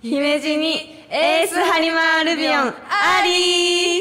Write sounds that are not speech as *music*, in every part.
姫路にエースハニマールビオンあり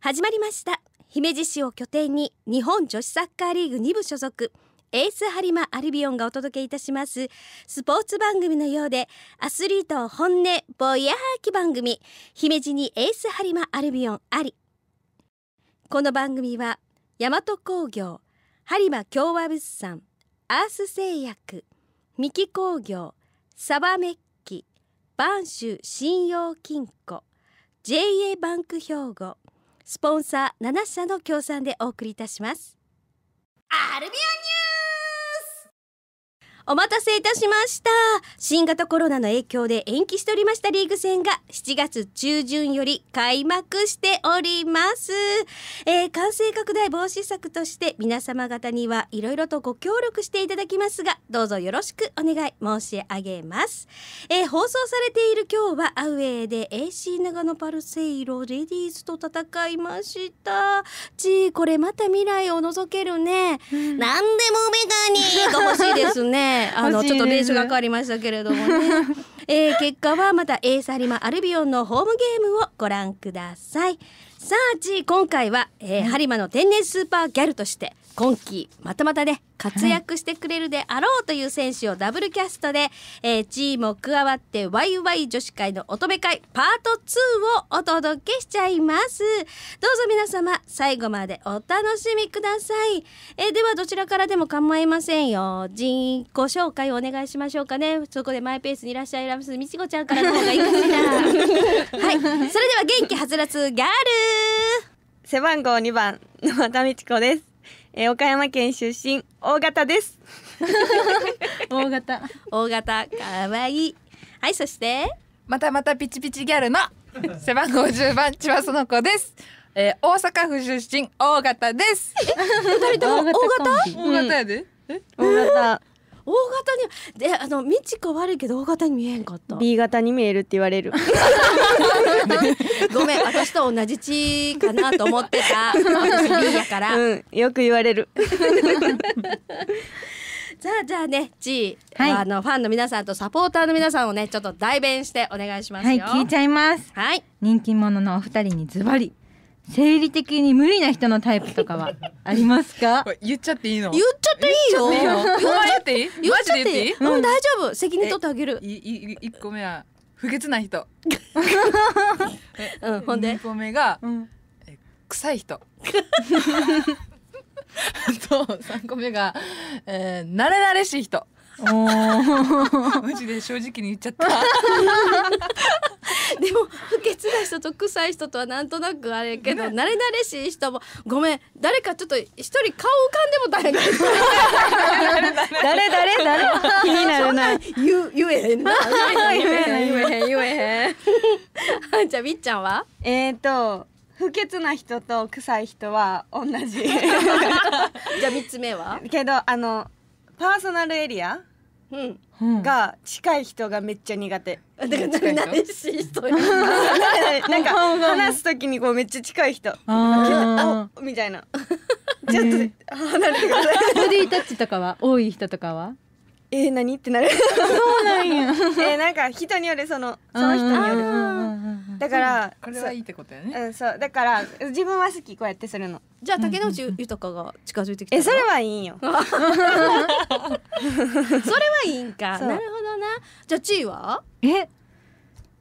始まりました姫路市を拠点に日本女子サッカーリーグ2部所属エースハリマアルビオンがお届けいたしますスポーツ番組のようでアスリート本音ボイヤーキ番組姫路にエースハリマアルビオンありこの番組は大和工業播磨共和物産アース製薬三木工業サバメ播州信用金庫 JA バンク兵庫スポンサー7社の協賛でお送りいたしますアルビオニューお待たせいたしました新型コロナの影響で延期しておりましたリーグ戦が7月中旬より開幕しております、えー、感染拡大防止策として皆様方にはいろいろとご協力していただきますがどうぞよろしくお願い申し上げます、えー、放送されている今日はアウェーで AC 長野パルセイロレディーズと戦いましたちこれまた未来を覗けるね、うん、なんでですね。あの、ちょっと練習が変わりましたけれどもね。*laughs* えー、結果はまたエースリマアルビオンのホームゲームをご覧ください。さあ、ち、今回は、えー、播磨の天然スーパーギャルとして、今季またまたね活躍してくれるであろうという選手をダブルキャストで、はい、えー、チームを加わってワイワイ女子会の乙女会パート2をお届けしちゃいますどうぞ皆様最後までお楽しみください、えー、ではどちらからでも構いませんよ人ご紹介お願いしましょうかねそこでマイペースにいらっしゃいますみちごちゃんからの方がいいかしら *laughs* はいそれでは元気はつらつギャル背番号2番沼田美智子ですえー、岡山県出身大型です *laughs* 大型大型可愛いいはいそしてまたまたピチピチギャルの *laughs* 背番号十番千葉園子ですえー、大阪府出身大型です。二人とも大型？大型やで。大型。大型にであの美智子悪いけど大型に見えんかった B 型に見えるって言われる *laughs* ごめん私と同じ血かなと思ってた私 B やから、うん、よく言われる *laughs* じゃあじゃあね G、はい、あのファンの皆さんとサポーターの皆さんをねちょっと代弁してお願いしますはい聞いちゃいますはい人気者のお二人にズバリ生理的に無理な人のタイプとかは *laughs* ありますか言っちゃっていいの言っちゃっていいよ言っちゃっていい言っちゃっていいうん大丈夫責任取ってあげるいい一個目は不潔な人 *laughs* え、うんほんで二個目が、うん、臭い人 *laughs* と三個目が、えー、慣れ慣れしい人おお。マジで正直に言っちゃった *laughs* でも不潔な人と臭い人とはなんとなくあれけど、ね、慣れ慣れしい人もごめん誰かちょっと一人顔浮かんでも誰か *laughs* 誰誰誰気になるな *laughs* 言言えへんな言えへん言えへん言えへんじゃあみっちゃんはえっと不潔な人と臭い人は同じじゃあ3つ目はけどあのパーソナルエリアうんが近い人がめっちゃ苦手。だから何しなんか *laughs* 話すときにこうめっちゃ近い人。みたいな。ちょっと離れてください。ボディタッチとかは多い人とかは？え何ってなる。そうなんや。*laughs* えなんか人によるそのその人による。だからこれはいいってことね。うんそうだから自分は好きこうやってするの。じゃあ竹野内豊が近づいてきた、うんうん、えそれはいいんよ *laughs* それはいいんかなるほどなじゃあ地位はえ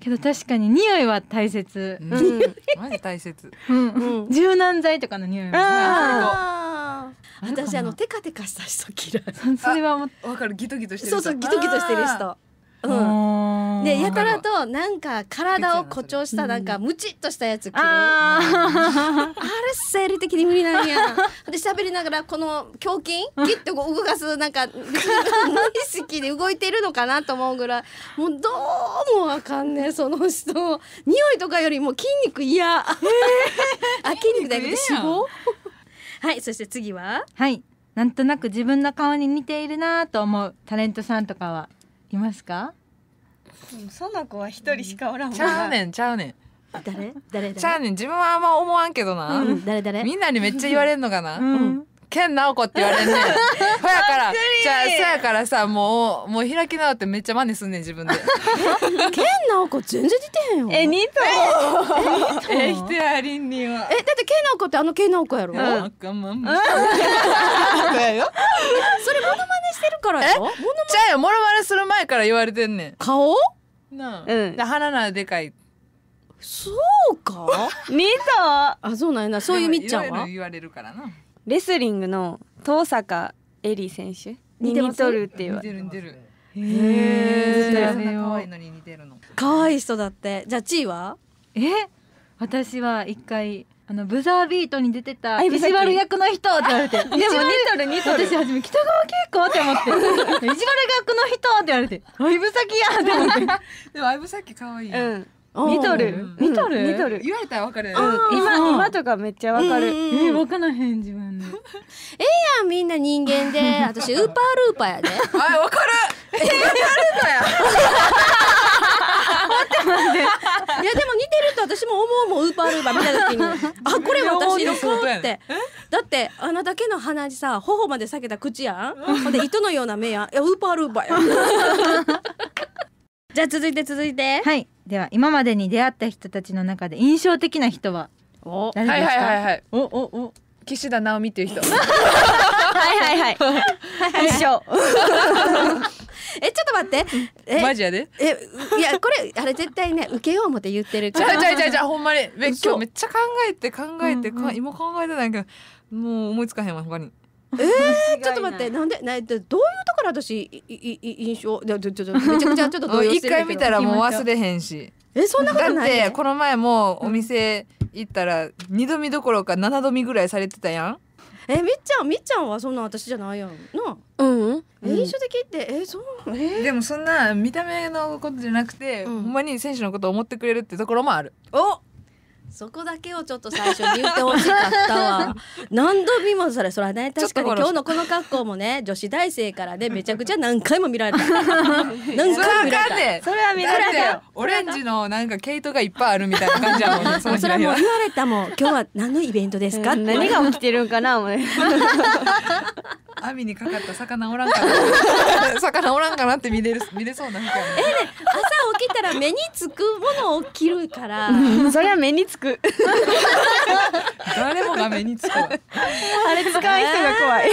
けど確かに匂いは大切、うん、マジ大切、うんうん、柔軟剤とかの匂いは私あのテカテカした人嫌いそれはわかるギトギトしてるそうそうギトギトしてる人うんでやたらとなんか体を誇張したなんかムチっとしたやつ着る、ああれ生理的に無理なんやで喋りながらこの胸筋ギッと動かすなんか無意識で動いてるのかなと思うぐらいもうどうもあかんねその人匂いとかよりも筋肉嫌、え *laughs* あ筋肉だけど脂肪はいそして次ははいなんとなく自分の顔に似ているなと思うタレントさんとかはいますかその子は一人しかおらんちゃうねんちゃうねん誰誰誰ちゃうねん自分はあんま思わんけどな、誰誰みんなにめっちゃ言われんのかな、うん剣直子って言われんねん *laughs* ほやからじゃあそやからさもうもう開き直ってめっちゃ真似すんねん自分で剣直子全然出てへんよえ似たえひてありんにはえだって剣直子ってあの剣直子やろ、うん、あんそれモノマネしてるからよえじゃあよモノマネする前から言われてんねん顔なあ、うん、鼻ならでかいそうか *laughs* 似たあそうなんやなそういうみっちゃんは言われるからなレスリングの遠坂絵里選手に似とるって言われ似てる似てるへえ可愛いのに似てるの可愛い人だってじゃあチーはえ私は一回あのブザービートに出てた石丸役の人って言われてでも *laughs* 似とる似とる私初め北川景子って思って *laughs* 石役の人って言われて相武咲やって思って *laughs* でも相武咲可愛い、うん見とる見とる見とる言われたらわかる、今今とかめっちゃわかる、えー、分からへん自分でええやんみんな人間で *laughs* 私ウーパールーパーやであわかるウーパールーパーや *laughs* いやでも似てると私も思うもウーパールーパー見た時に *laughs* あこれ私の子ってだってあなだけの鼻さ頬まで裂けた口やんほんで糸のような目やんいやウーパールーパーやじゃ続いて続いてはいでは今までに出会った人たちの中で印象的な人はお誰ですか、はいはいはいはいおおお岸田直美っていう人 *laughs* はいはいはい一緒 *laughs* えちょっと待ってえマジやでえいやこれあれ絶対ね受けよう思って言ってるじゃじゃじゃじゃほんまに今日めっちゃ考えて考えて、うんうん、今考えてないけどもう思いつかへんわ他にえー、*laughs* ちょっと待ってなんでなどういうところ私いい印象 *laughs* めちゃくちゃちょっと動揺してるけど一回見たらもう忘れへんしえそんなことないだってこの前もお店行ったら二度見どころか七度見ぐらいされてたやんえみっちゃんみっちゃんはそんな私じゃないやんなうん印象的ってえそうえでもそんな見た目のことじゃなくて、うん、ほんまに選手のことを思ってくれるってところもあるおそこだけをちょっと最初に言ってほしかったわ *laughs* 何度見もそれそれはね確かに今日のこの格好もね *laughs* 女子大生からねめちゃくちゃ何回も見られた *laughs* 何回も見られたそれは見られたオレンジのなんか毛糸がいっぱいあるみたいな感じやもんねそそれはもう言われたもん今日は何のイベントですか、うん、何が起きてるんかな網にかかった魚おらんかな *laughs* 魚おらんかなって見れる見れそうな服やねえね朝起きたら目につくものを着るから、それは目につく誰もが目につくあれ使う人が怖い、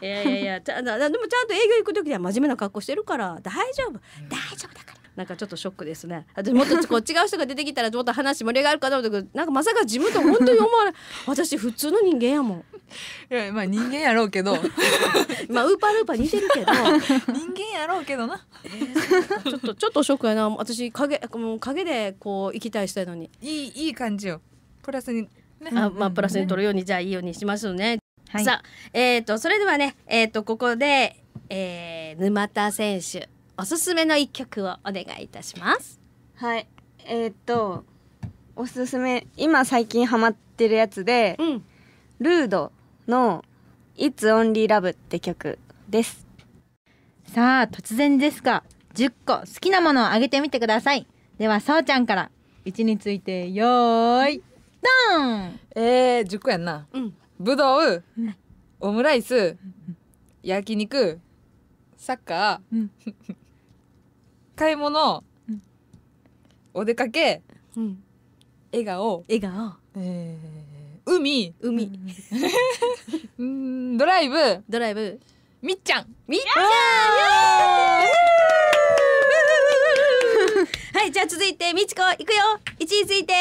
いやいやいやでもちゃんと営業行く時は真面目な格好してるから大丈夫大丈夫だからなんかちょっとショックですねあもっとこう違う人が出てきたらちょっと話盛り上がるかなと思ったけどなんかまさか自分と本当に思わない私普通の人間やもんいやまあ人間やろうけど *laughs* まあウーパールーパー似てるけど人間やろうけどな、えー、ちょっとちょっとショックやな私影もう影でこう行きたいしたいのにいいいい感じよプラスに、あまあプラスに取るように、じゃあいいようにしますよね、はい、さあえっ、ー、とそれではねえっ、ー、とここで、えー、沼田選手おすすめの一曲をお願いいたしますはいえー、っとおすすめ今最近ハマってるやつで、うん、ルードの「It's Only Love」って曲ですさあ突然ですが10個好きなものをあげてみてくださいではそうちゃんから1についてよーいドンえー、10個やんな、うん、ぶどう、オムライス、焼肉サッカー、うん買い物、うんお出かけうん、笑顔、笑顔えー、海海、*laughs* うんドライブドライブみっちゃんみっちゃんはいじゃあ続いてみちこいくよ位置について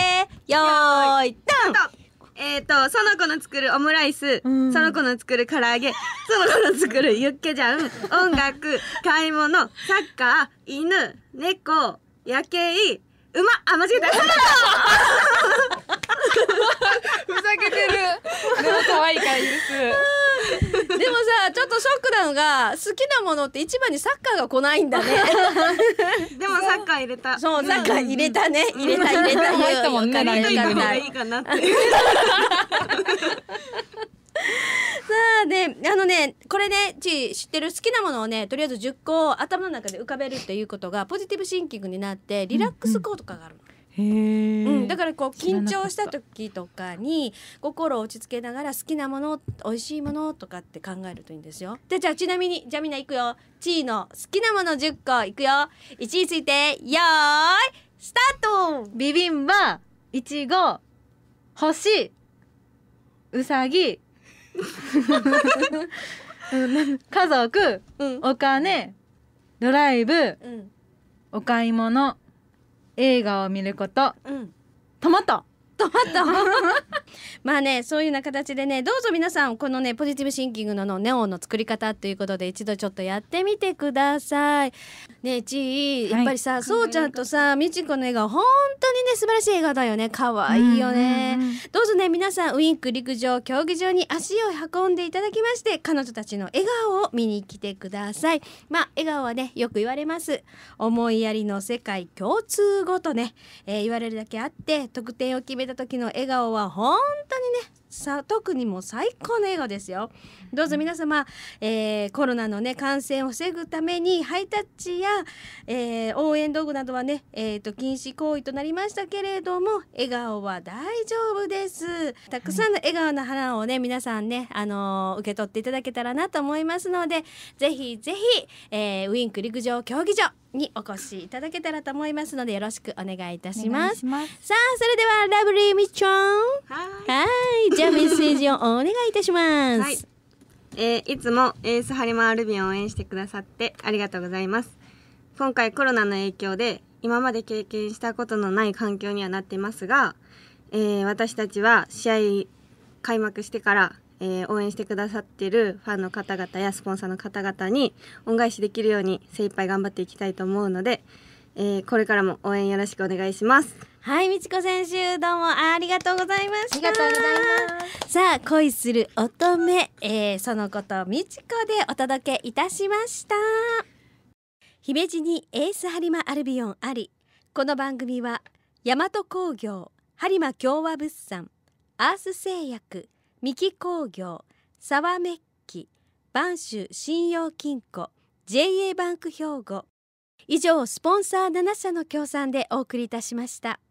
よーいどンえっ、ー、と、その子の作るオムライス、うん、その子の作る唐揚げ、その子の作るユッケジャン、音楽、買い物、サッカー、犬、猫、夜景、馬、あ、間違えた。ふざけてる。*laughs* でも可愛いから許す。*laughs* でもさちょっとショックなのが好きなものって一番にサッカーが来ないんだね *laughs* でもサッカー入れたそうサッカー入れたね入れた入れた入ったもんね入れた方がいいかなって *laughs* さあねあのねこれねち知ってる好きなものをねとりあえず10個頭の中で浮かべるということがポジティブシンキングになってリラックス効果があるの。うんうんうん、だからこう緊張した時とかに心を落ち着けながら好きなもの美味しいものとかって考えるといいんですよ。でじゃあちなみにじゃあみんないくよチーの好きなもの10個いくよ1位ついてよーいスタートビビンバいちご星うさぎ *laughs* 家族、うん、お金ドライブ、うん、お買い物映画を見ること、うん、トマトと待ったまあねそういうような形でねどうぞ皆さんこのねポジティブシンキングののネオンの作り方ということで一度ちょっとやってみてください。ねえちいやっぱりさ、はい、そうちゃんとさみちこの映画本当にね素晴らしい映画だよね可愛いよね。どうぞね皆さんウインク陸上競技場に足を運んでいただきまして彼女たちの笑顔を見に来てください。まあ笑顔はねよく言われます。思いやりの世界共通語とね、えー、言われるだけあって得点を決めたる時の笑顔は本当にねさ特にもう最高の笑顔ですよどうぞ皆様、えー、コロナのね感染を防ぐためにハイタッチや、えー、応援道具などはね、えーと、禁止行為となりましたけれども笑顔は大丈夫ですたくさんの笑顔の花をね皆さんね、あのー、受け取っていただけたらなと思いますので是非是非えウィンク陸上競技場にお越しいただけたらと思いますのでよろしくお願いいたしますさあそれではラブリーミッチョンはいじゃあメッセージをお願いいたします、はい、えー、いつもエースハリマールビンを応援してくださってありがとうございます今回コロナの影響で今まで経験したことのない環境にはなっていますが、えー、私たちは試合開幕してからえー、応援してくださってるファンの方々やスポンサーの方々に恩返しできるように精一杯頑張っていきたいと思うので、えー、これからも応援よろしくお願いしますはいみちこ選手どうもありがとうございましたありがとうございますさあ恋する乙女、えー、そのことみちこでお届けいたしました姫路にエース播磨アルビオンありこの番組は大和工業播磨共和物産アース製薬三木工業沢メッキ播州信用金庫 JA バンク兵庫以上スポンサー7社の協賛でお送りいたしました。